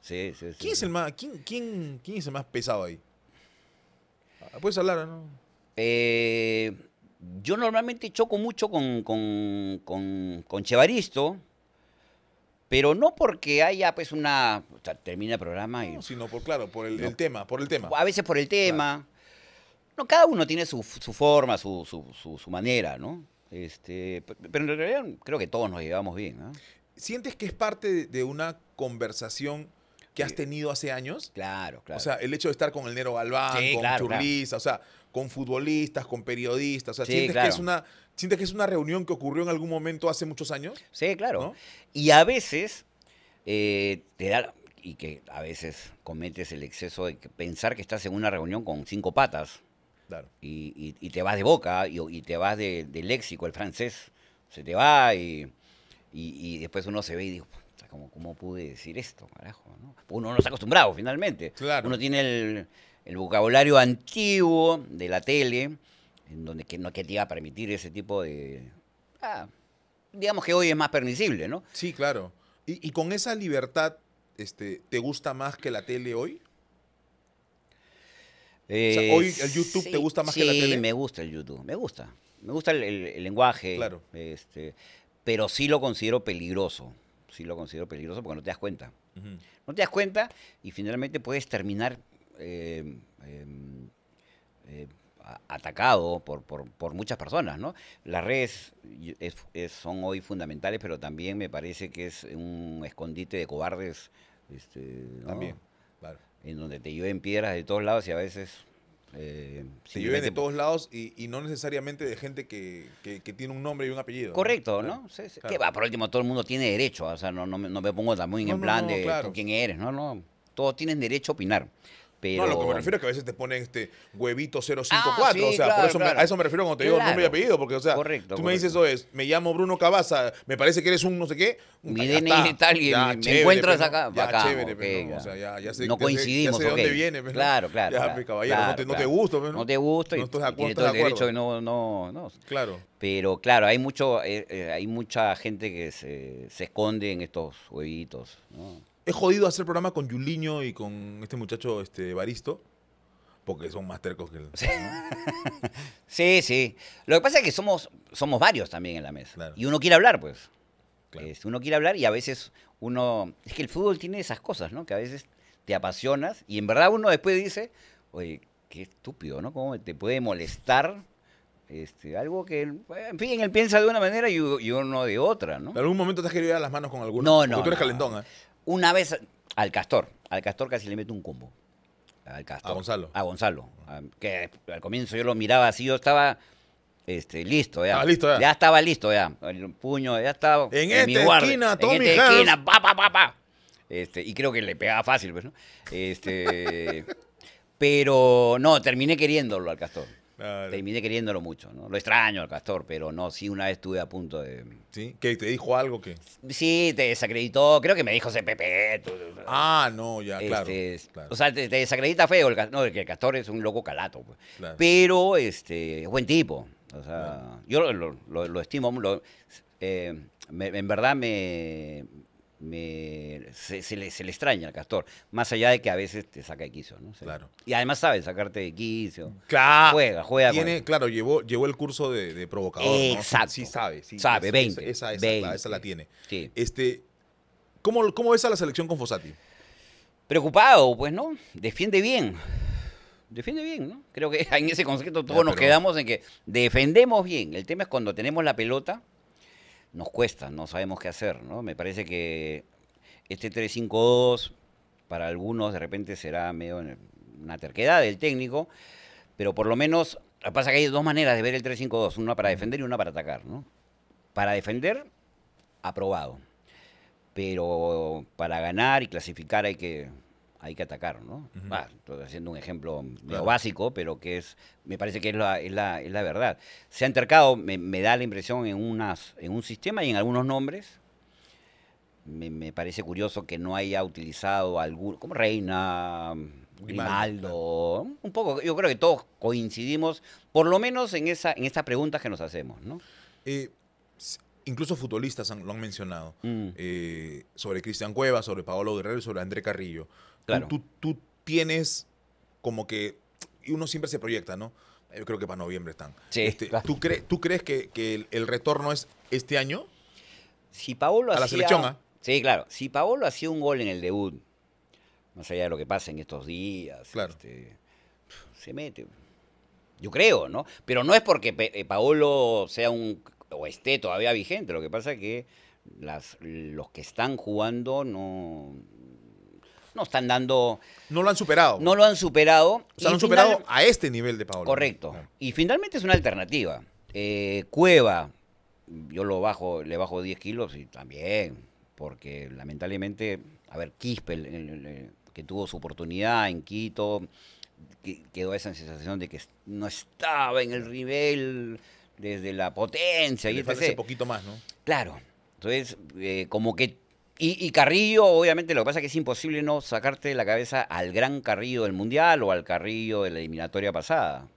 Sí, ¿Quién, Es el más, quién es el más pesado ahí? Ah, puedes hablar, ¿no? Eh yo normalmente choco mucho con, Chevaristo, pero no porque haya pues una... termina el programa y... No, sino por, claro, por el, tema, por el tema. A veces por el tema. No, cada uno tiene su, forma, su, manera, ¿no? Este, pero en realidad creo que todos nos llevamos bien, ¿no? ¿Sientes que es parte de- una conversación que has eh, tenido hace años? Claro, claro. O sea, el hecho de estar con el Nero Galván, con o sea, con futbolistas, con periodistas. O ¿sientes, que es una, ¿sientes que es una reunión que ocurrió en algún momento hace muchos años? Sí, claro. Y a veces eh, te da, y que a veces cometes el exceso de pensar que estás en una reunión con cinco patas. Y, te vas de boca y, te vas de, léxico, el francés se te va y, después uno se ve y digo, ¿cómo, ¿cómo, pude decir esto? Carajo, Uno no está acostumbrado finalmente. Claro. Uno tiene el, el vocabulario antiguo de la tele, en donde que no que te iba a permitir ese tipo de... Ah, digamos que hoy es más permisible, ¿no? Sí, claro. ¿Y, con esa libertad este, te gusta más que la tele hoy? Eh, hoy el YouTube te gusta más que la tele. Sí, me gusta el YouTube, me gusta. Me gusta el, lenguaje. Claro. Este, pero sí lo considero peligroso. Sí lo considero peligroso porque no te das cuenta. No te das cuenta y finalmente puedes terminar eh, em, eh, atacado por, por, muchas personas, ¿no? Las redes son hoy fundamentales, pero también me parece que es un escondite de cobardes. Este, también, En donde te llueven piedras de todos lados y a veces... se eh, llueven de todos lados y, no necesariamente de gente que, tiene un nombre y un apellido. Correcto, ¿no? va, por último, todo el mundo tiene derecho, o sea, no, me pongo también en plan de quién eres, no, no. Todos tienen derecho a opinar. No, lo que me refiero es que a veces te ponen este huevito 054. Ah, o sea, por eso a eso me refiero cuando te digo nombre y apellido. Porque, o sea, correcto, tú me dices eso es, me llamo Bruno Cabaza, me parece que eres un no sé qué. Mi DNI está tal y me, encuentras pues, acá. acá, no coincidimos. sé de dónde viene. Pues, claro, claro. Ya, mi pues, caballero, no, te, gusta. gusto. no te gusto no, y, estás de acuerdo, el derecho no, no, no. Claro. Pero claro, hay mucho, eh, eh, hay mucha gente que se, se esconde en estos huevitos, ¿no? he jodido hacer programa con Juliño y con este muchacho este Baristo. Porque son más tercos que el. *laughs* Sí. sí, Lo que pasa es que somos, somos varios también en la mesa. Y uno quiere hablar, pues. Este, uno quiere hablar y a veces uno. Es que el fútbol tiene esas cosas, ¿no? Que a veces te apasionas y en verdad uno después dice, oye, qué estúpido, ¿no? ¿Cómo te puede molestar? Este, algo que, en fin, él piensa de una manera y, uno de otra, ¿no? ¿En algún momento te has querido ir las manos con alguno? No, no. tú eres calentón, ¿eh? Una vez al Castor, al Castor casi le meto un combo. Al Castor. A Gonzalo. A Gonzalo. que al comienzo yo lo miraba así, yo estaba este, listo ya. Ah, listo ya. estaba listo ya. puño ya estaba. En, en esquina, Tommy En esta esquina, pa, pa, Este, y creo que le pegaba fácil, pues, ¿no? Este, *laughs* pero no, terminé queriéndolo al Castor. Terminé queriéndolo mucho, ¿no? Lo extraño al castor, pero no, sí, una vez estuve a punto de. ¿Sí? ¿Que te dijo algo que? Sí, te desacreditó, creo que me dijo CPP. Tú, ah, no, ya, claro, este, O sea, te, desacredita feo, el, que el castor es un loco calato. Pues. Pero, este, es buen tipo. O sea, yo lo, lo, estimo, eh, en verdad me, se, le, extraña al castor, más allá de que a veces te saca de quiso ¿no? claro. Y además sabe sacarte de quiso Claro. Juega, juega. Tiene, claro, llevó, llevó el curso de, provocador. Exacto. Sí, sabe, Sabe, 20. Esa, la, tiene. Este, ¿cómo, ¿Cómo ves a la selección con Fossati? Preocupado, pues, ¿no? Defiende bien. Defiende bien, ¿no? Creo que *laughs* en ese concepto todos nos quedamos en que defendemos bien. El tema es cuando tenemos la pelota, nos cuesta, no sabemos qué hacer, ¿no? Me parece que este 3-5-2 para algunos de repente será medio una terquedad del técnico, pero por lo menos, lo pasa que hay dos maneras de ver el 3-5-2, una para defender y una para atacar, ¿no? Para defender, aprobado, pero para ganar y clasificar hay que hay que atacar, ¿no? estoy haciendo un ejemplo básico, pero que es, me parece que es la, verdad. Se ha entercado, me, da la impresión, en, unas, en un sistema y en algunos nombres. Me, parece curioso que no haya utilizado algún, como Reina, Grimaldo, un poco, yo creo que todos coincidimos, por lo menos en, esa, en estas preguntas que nos hacemos, ¿no? Eh, incluso futbolistas lo han mencionado, mm. eh, sobre Cristian Cueva, sobre Paolo Guerrero sobre André Carrillo. Tú, tienes como que. Y uno siempre se proyecta, ¿no? Yo creo que para noviembre están. Este, ¿tú, ¿Tú crees que, que el, retorno es este año? Si Paolo A la selección, ¿ah? Sí, claro. Si Paolo hacía un gol en el debut, no sé ya lo que pasa en estos días, claro. Este, se mete. Yo creo, ¿no? Pero no es porque eh, Paolo sea un. o esté todavía vigente. Lo que pasa es que las, los que están jugando no, no están dando... No lo han superado. No lo han superado. O han superado a este nivel de Paolo. Correcto. Y finalmente es una alternativa. Eh, Cueva, yo lo bajo, le bajo 10 kilos y también, porque lamentablemente, a ver, Quispe, que tuvo su oportunidad en Quito, quedó esa sensación de que no estaba en el nivel desde la potencia. y falta Un poquito más, ¿no? Claro. Entonces, eh, como que y, Carrillo, obviamente, lo que pasa es que es imposible no sacarte de la cabeza al gran Carrillo del Mundial o al Carrillo de la eliminatoria pasada.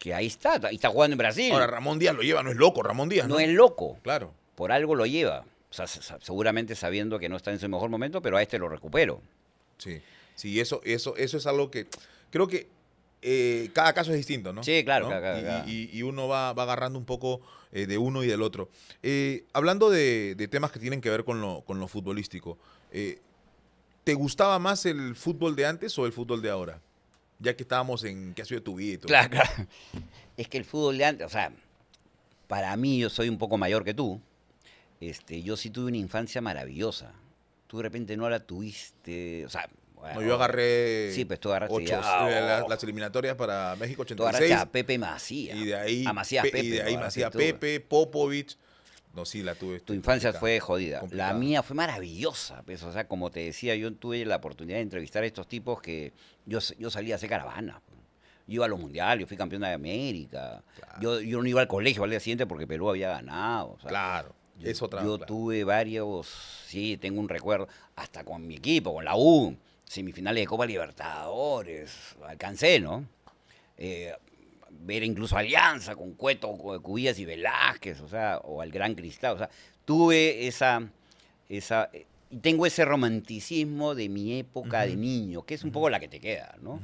Que, ahí está, ahí está jugando en Brasil. Ahora, Ramón Díaz lo lleva, no es loco, Ramón Díaz. No, es loco. Claro. Por algo lo lleva. seguramente sabiendo que no está en su mejor momento, pero a este lo recupero. Sí, sí, eso, eso, eso es algo que creo que eh, cada caso es distinto, ¿no? Sí, claro. y, uno va agarrando un poco eh, de uno y del otro. Eh, hablando de, temas que tienen que ver con lo, con lo futbolístico, eh, ¿te gustaba más el fútbol de antes o el fútbol de ahora? Ya que estábamos en qué ha sido tu vida y todo. Claro, claro. *laughs* Es que el fútbol de antes, o sea, para mí yo soy un poco mayor que tú. Este, yo sí tuve una infancia maravillosa. Tú de repente no la tuviste, o sea, yo agarré. Pues, eh, oh. las eliminatorias para México 86. Tú a Pepe Macías. Y de ahí. Macías Pepe. Y de ahí Macías Pepe, Popovich. No, sí, la tuve. Tu infancia fue jodida. La mía fue maravillosa. Pues, o sea, como te decía, yo tuve la oportunidad de entrevistar a estos tipos que yo, yo salía a hacer caravana. Yo iba a los mundiales, yo fui campeona de América. Yo, yo, no iba al colegio al día siguiente porque Perú había ganado. claro. Yo, yo tuve varios, sí, tengo un recuerdo, hasta con mi equipo, con la U semifinales de Copa Libertadores, alcancé, ¿no? Eh, ver incluso Alianza con Cueto, Cubillas y Velázquez, o sea, o al Gran Cristal, o sea, tuve esa, esa, eh, y tengo ese romanticismo de mi época de niño, que es un poco la que te queda, ¿no?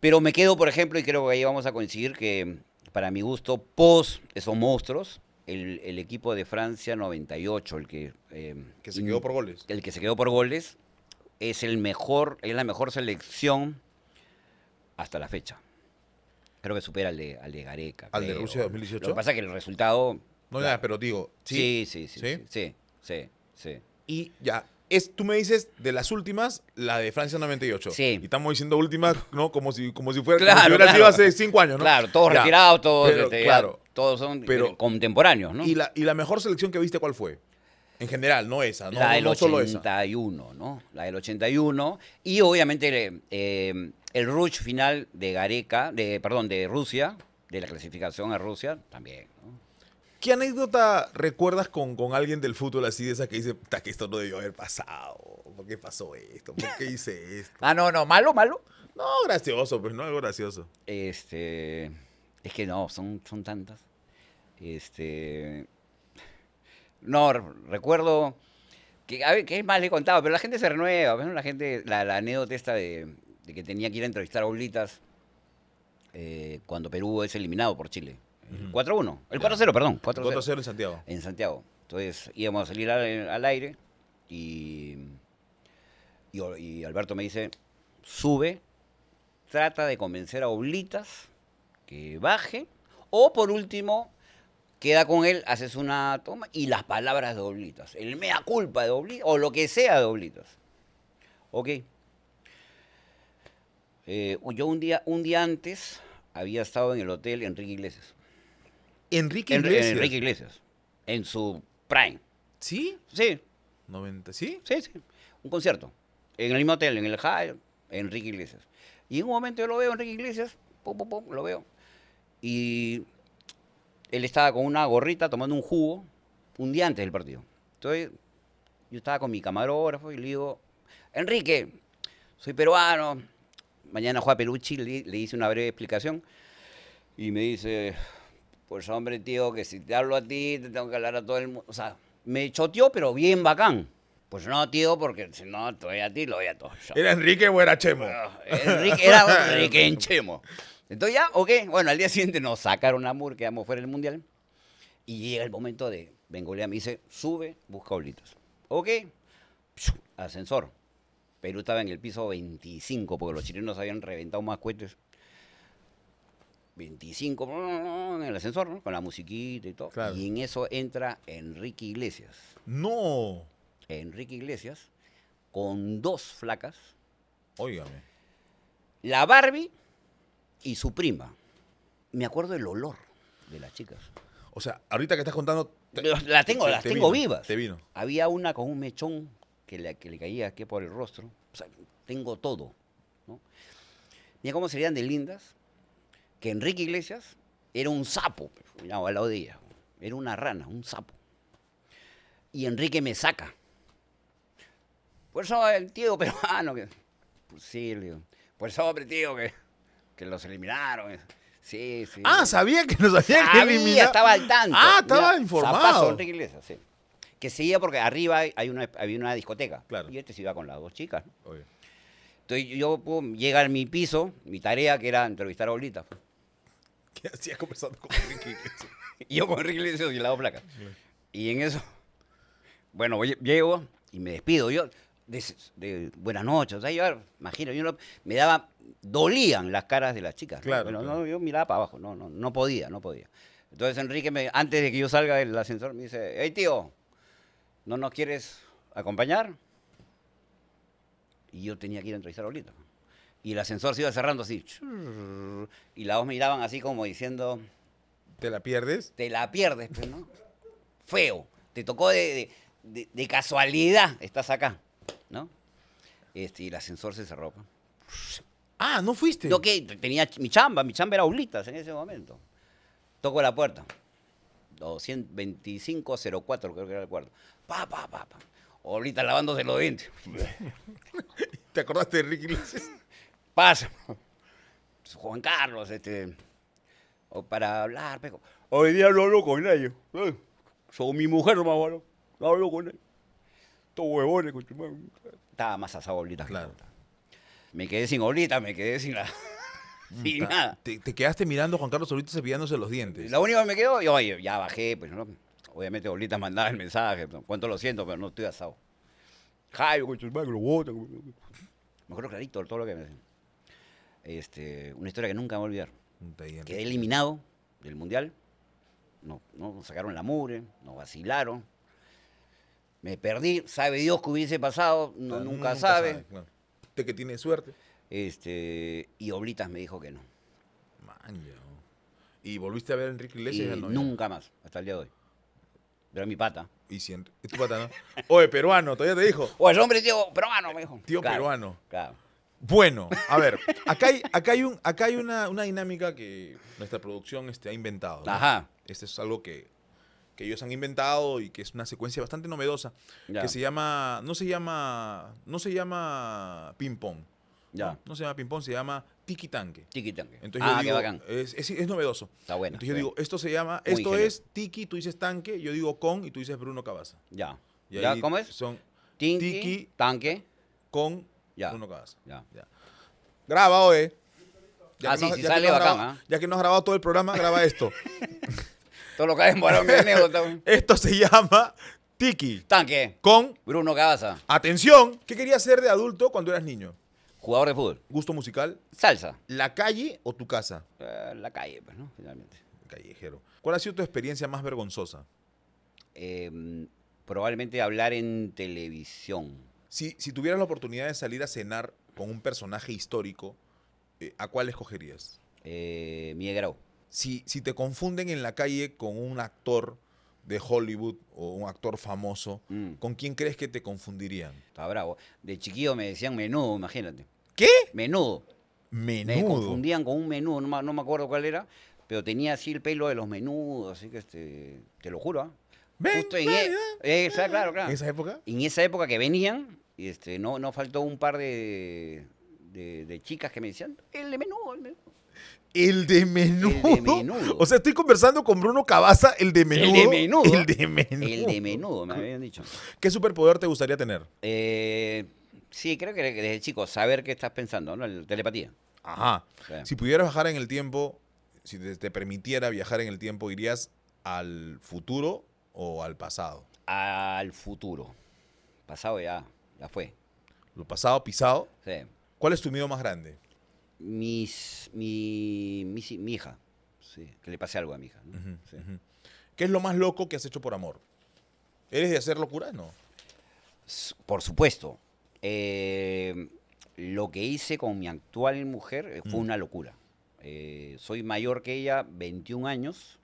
Pero me quedo, por ejemplo, y creo que ahí vamos a coincidir que, para mi gusto, pos esos monstruos, el, equipo de Francia 98, el que... Eh, que se quedó por goles. El que se quedó por goles, es el mejor, es la mejor selección hasta la fecha. Creo que supera al de, Gareca. ¿Al de Rusia 2018? Lo que pasa es que el resultado... No, pero digo... Sí, sí, sí. Sí, sí, sí. sí, Y ya, es, tú me dices de las últimas, la de Francia 98. Sí. Y estamos diciendo últimas, ¿no? Como si, como si fuera claro, como hace cinco años, ¿no? Claro, todos retirados, todos, este, claro. todos son contemporáneos, ¿no? ¿Y la mejor selección que viste cuál fue? En general, no esa, ¿no? La del 81, ¿no? La del 81. Y obviamente eh, eh, el rush final de Gareca, de, perdón, de Rusia, de la clasificación a Rusia, también, ¿Qué anécdota recuerdas con, alguien del fútbol así de esa que dice, que esto no debió haber pasado? ¿Por qué pasó esto? ¿Por qué hice esto? *laughs* ah, no, no, malo, malo. No, gracioso, pues no algo gracioso. Este, es que no, son, son tantas. Este, no, recuerdo que, a ver, que más le contaba, pero la gente se renueva, la gente, la, anécdota esta de, que tenía que ir a entrevistar a Oblitas eh, cuando Perú es eliminado por Chile. El 4-1, el 4-0, perdón. 4-0 en Santiago. En Santiago. Entonces íbamos a salir al, aire y, y, y, Alberto me dice, sube, trata de convencer a Oblitas que baje, o por último, queda con él, haces una toma y las palabras de Oblitos. El mea culpa de Oblitos, o lo que sea de Oblitos. Ok. Eh, yo un día, un día antes había estado en el hotel Enrique Iglesias. Enrique Iglesias. En, Enrique Iglesias. En su prime. ¿Sí? Sí. 90, ¿Sí? Sí, sí. Un concierto. En el mismo hotel, en el High, Enrique Iglesias. Y en un momento yo lo veo, Enrique Iglesias, pum, pum, pum, lo veo. Y él estaba con una gorrita tomando un jugo un día antes del partido. Entonces, yo estaba con mi camarógrafo y le digo, Enrique, soy peruano, mañana juega Peluchi le hice una breve explicación y me dice, pues hombre, tío, que si te hablo a ti, te tengo que hablar a todo el mundo. O sea, me choteó, pero bien bacán. Pues no, tío, porque si no, te voy a ti, lo voy a todo. ¿Era Enrique o era Chemo? Enrique, era Enrique en Chemo. Entonces ya, ok, bueno, al día siguiente nos sacaron a Moore, quedamos fuera del mundial. Y llega el momento de, Bengolea, me dice, sube, busca bolitos. Ok, ascensor. Perú estaba en el piso 25, porque los chilenos habían reventado más cohetes. 25, en el ascensor, con la musiquita y todo. Y en eso entra Enrique Iglesias. ¡No! Enrique Iglesias, con dos flacas. Óigame. La Barbie y su prima. Me acuerdo del olor de las chicas. O sea, ahorita que estás contando. Las tengo, las tengo vivas. Te vino. Había una con un mechón que le, que le caía aquí por el rostro. O sea, tengo todo. ¿no? Mira cómo serían de lindas que Enrique Iglesias era un sapo. Mira, al lado de Era una rana, un sapo. Y Enrique me saca. Por eso oh, el tío peruano *laughs* ah, que... Pues sí, le Por eso, tío, que que los eliminaron. Sí, sí. Ah, sabía que nos habían sabía, eliminado. estaba al tanto. Ah, estaba informado. Zapazo, Iglesias, sí. Que seguía porque arriba hay una, había una discoteca. Claro. Y este se iba con las dos chicas. Entonces yo puedo llegar a mi piso, mi tarea que era entrevistar a Olita. Pues. *laughs* ¿Qué hacías conversando con Enrique Iglesias? y *laughs* yo con Enrique Iglesias y la dos Y en eso, bueno, llego y me despido. Yo de, buenas noches. O sea, yo, imagino, yo me daba, dolían las caras de las chicas. Claro. yo miraba para abajo, no, no, no podía, no podía. Entonces Enrique, antes de que yo salga del ascensor, me dice, hey tío, ¿no nos quieres acompañar? Y yo tenía que ir a entrevistar a Olito Y el ascensor se iba cerrando así. Y las dos miraban así como diciendo... ¿Te la pierdes? Te la pierdes, pero pues, no. Feo. Te tocó de, de casualidad. Estás acá. ¿no? Este, y el ascensor se cerró. Ah, ¿no fuiste? Yo que tenía mi chamba, mi chamba era Ulitas en ese momento. Toco la puerta. 22504 creo que era el cuarto. Pa, pa, pa, lavándose los dientes. *laughs* ¿Te acordaste de Ricky Iglesias? Pasa. Pues, Juan Carlos, este. O para hablar, Hoy día no hablo con ellos. Soy mi mujer, más más, no hablo con él. Estaba más asado bolitas. Claro. Me quedé sin Oblita me quedé sin la... *laughs* nada. Te, quedaste mirando Juan Carlos ahorita cepillándose los dientes. La única que me quedó, yo ya bajé, pues Obviamente bolitas mandaba el mensaje, pues, cuánto lo siento, pero no estoy asado. Me acuerdo clarito todo lo que me decían. Este, una historia que nunca me voy a olvidar. Quedé eliminado del mundial. No, no sacaron la mugre, nos vacilaron. Me perdí, sabe Dios qué hubiese pasado, ah, nunca, sabe. Usted que tiene suerte. Este, y Oblitas me dijo que no. Man, ¿Y volviste a ver a Enrique Iglesias? Y nunca más, hasta el día de hoy. Pero mi pata. Y si es tu pata, ¿no? *laughs* Oye, peruano, todavía te dijo. Oye, el hombre tío peruano, me dijo. Tío peruano. Claro. Bueno, a ver, acá hay, acá hay, una, dinámica que nuestra producción este, ha inventado. Ajá. Este es algo que que ellos han inventado y que es una secuencia bastante novedosa, que se llama, no se llama, no se llama ping pong. Ya. No, se llama ping pong, se llama tiki tanque. Tiki tanque. Entonces ah, qué bacán. Es, es, novedoso. Está bueno. Entonces yo digo, esto se llama, esto es tiki, tú dices tanque, yo digo con y tú dices Bruno Cabaza. Ya. ¿Ya? ¿Cómo es? Son tiki, tanque, con ya. Bruno Cabaza. Ya. ya. Graba, oe. Ya ah, sí, sale bacán, grabado, ¿ah? Ya que no has grabado todo el programa, graba esto. *laughs* *laughs* Esto se llama Tiki. Tanque. Con Bruno Cabaza. Atención. ¿Qué querías ser de adulto cuando eras niño? Jugador de fútbol. ¿Gusto musical? Salsa. ¿La calle o tu casa? Eh, la calle, pues, ¿no? Finalmente. Callejero. ¿Cuál ha sido tu experiencia más vergonzosa? Eh, probablemente hablar en televisión. Si, tuvieras la oportunidad de salir a cenar con un personaje histórico, eh, ¿a cuál escogerías? Eh, si, te confunden en la calle con un actor de Hollywood o un actor famoso, mm. ¿con quién crees que te confundirían? Está bravo. De chiquillo me decían menudo, imagínate. ¿Qué? Menudo. Menudo. Me confundían con un menudo, no, me acuerdo cuál era, pero tenía así el pelo de los menudos, así que este, te lo juro. ¿ah? Justo en, e- eh, esa época? En esa época que venían, este, no, no faltó un par de, de chicas que me decían, el de menudo, el menudo. El de, menudo. O sea, estoy conversando con Bruno Cabaza, el de menudo. El de menudo. El de menudo. me habían dicho. ¿Qué superpoder te gustaría tener? Eh, sí, creo que desde chico, saber qué estás pensando, ¿no? telepatía. Ajá. Si pudieras bajar en el tiempo, si te, te, permitiera viajar en el tiempo, ¿irías al futuro o al pasado? Al futuro. Pasado ya, ya fue. ¿Lo pasado pisado? Sí. ¿Cuál es tu miedo más grande? mis, mi, mi, hija, que le pase algo a mi hija. ¿Qué es lo más loco que has hecho por amor? ¿Eres de hacer locuras, no? Por supuesto. Eh, lo que hice con mi actual mujer eh, fue mm. una locura. Eh, soy mayor que ella, 21 años,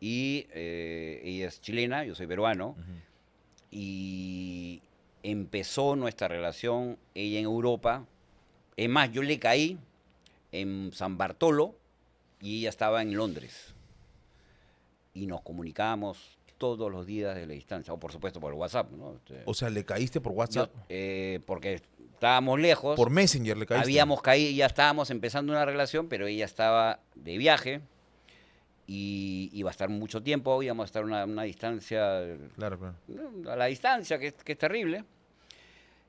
y ella es chilena, yo soy peruano, y empezó nuestra relación ella en Europa. Es más, yo le caí en San Bartolo y ella estaba en Londres. Y nos comunicábamos todos los días de la distancia, o por supuesto por WhatsApp. ¿no? Este, o sea, ¿le caíste por WhatsApp? Eh, porque estábamos lejos. Por Messenger le caíste. Habíamos caído, ya estábamos empezando una relación, pero ella estaba de viaje y iba a estar mucho tiempo, íbamos a estar una, una distancia. Claro, claro. A la distancia, que es terrible.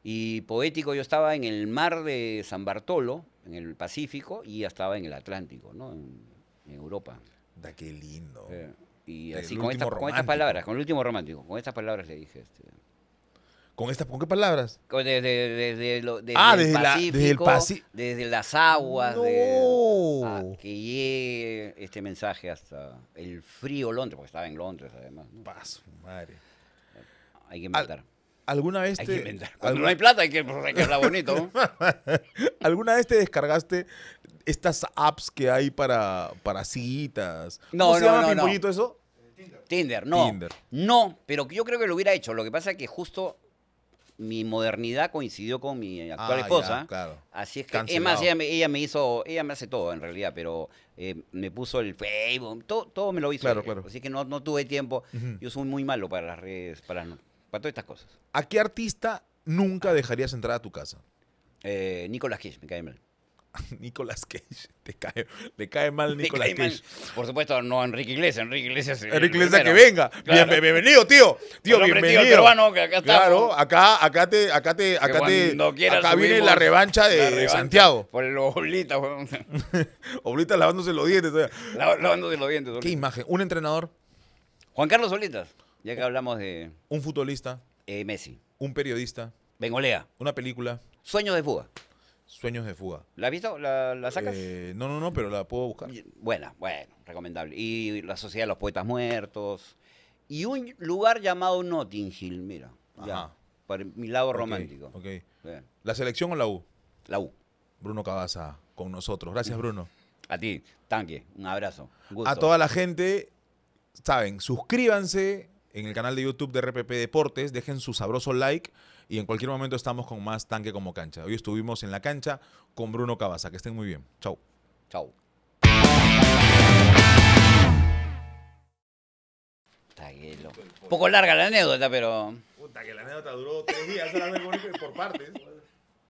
Y poético, yo estaba en el mar de San Bartolo, en el Pacífico y ya estaba en el Atlántico, ¿no? En, Europa. Da qué lindo. Eh, y así con, con, estas palabras, con el último romántico, con estas palabras le dije. Este, ¿Con, estas, ¿Con qué palabras? Desde, el Pacífico, desde, las aguas. que llegue este mensaje hasta el frío Londres, porque estaba en Londres además. ¿no? Paso, madre. Hay que matar. ¿Alguna vez Cuando no hay plata hay que, pues, bonito. *laughs* ¿Alguna vez te descargaste estas apps que hay para, para citas? No, ¿Cómo no, se llama no, eso? Tinder. Tinder, no. No, pero yo creo que lo hubiera hecho. Lo que pasa es que justo mi modernidad coincidió con mi actual ah, esposa. Así es que, más, ella me, hizo, ella me hace todo en realidad, pero eh, me puso el Facebook, todo, me lo hizo. Claro, claro. Así que no, no tuve tiempo. Yo soy muy malo para las redes, para para todas estas cosas. ¿A qué artista nunca dejarías entrar a tu casa? Eh, Nicolas Cage, me cae mal. *laughs* Nicolas Cage, te cae, le cae mal *laughs* Nicolas cae Cage. Por supuesto, no a Enrique Iglesias, Enrique Iglesias. Enrique Iglesias que venga. bienvenido, tío. Tío, hombre, bienvenido. Tío, que acá claro, acá, acá te, acá te, acá viene la revancha de, Santiago. Por el oblita, *laughs* oblita lavándose los dientes. lavándose los dientes. Qué imagen. Un entrenador. Juan Carlos Oblitas. Ya que hablamos de Un futbolista, eh, Messi, un periodista, Bengolea, una película, Sueños de fuga. Sueños de fuga. ¿La has visto? ¿La, sacas? Eh, no, no, no, pero la puedo buscar. Buena, bueno, recomendable. Y La Sociedad de los Poetas Muertos. Y un lugar llamado Notting Hill, mira. Ajá. para mi lado romántico. Ok, ¿La selección o la U? La U. Bruno Cabaza con nosotros. Gracias, Bruno. A ti, tanque, un abrazo. A toda la gente, saben, suscríbanse, en el canal de YouTube de RPP Deportes. Dejen su sabroso like y en cualquier momento estamos con más tanque como cancha. Hoy estuvimos en la cancha con Bruno Cabaza. Que estén muy bien. Chau. Chau. Poco larga la anécdota, pero. Puta, que la anécdota duró tres días *laughs* por partes.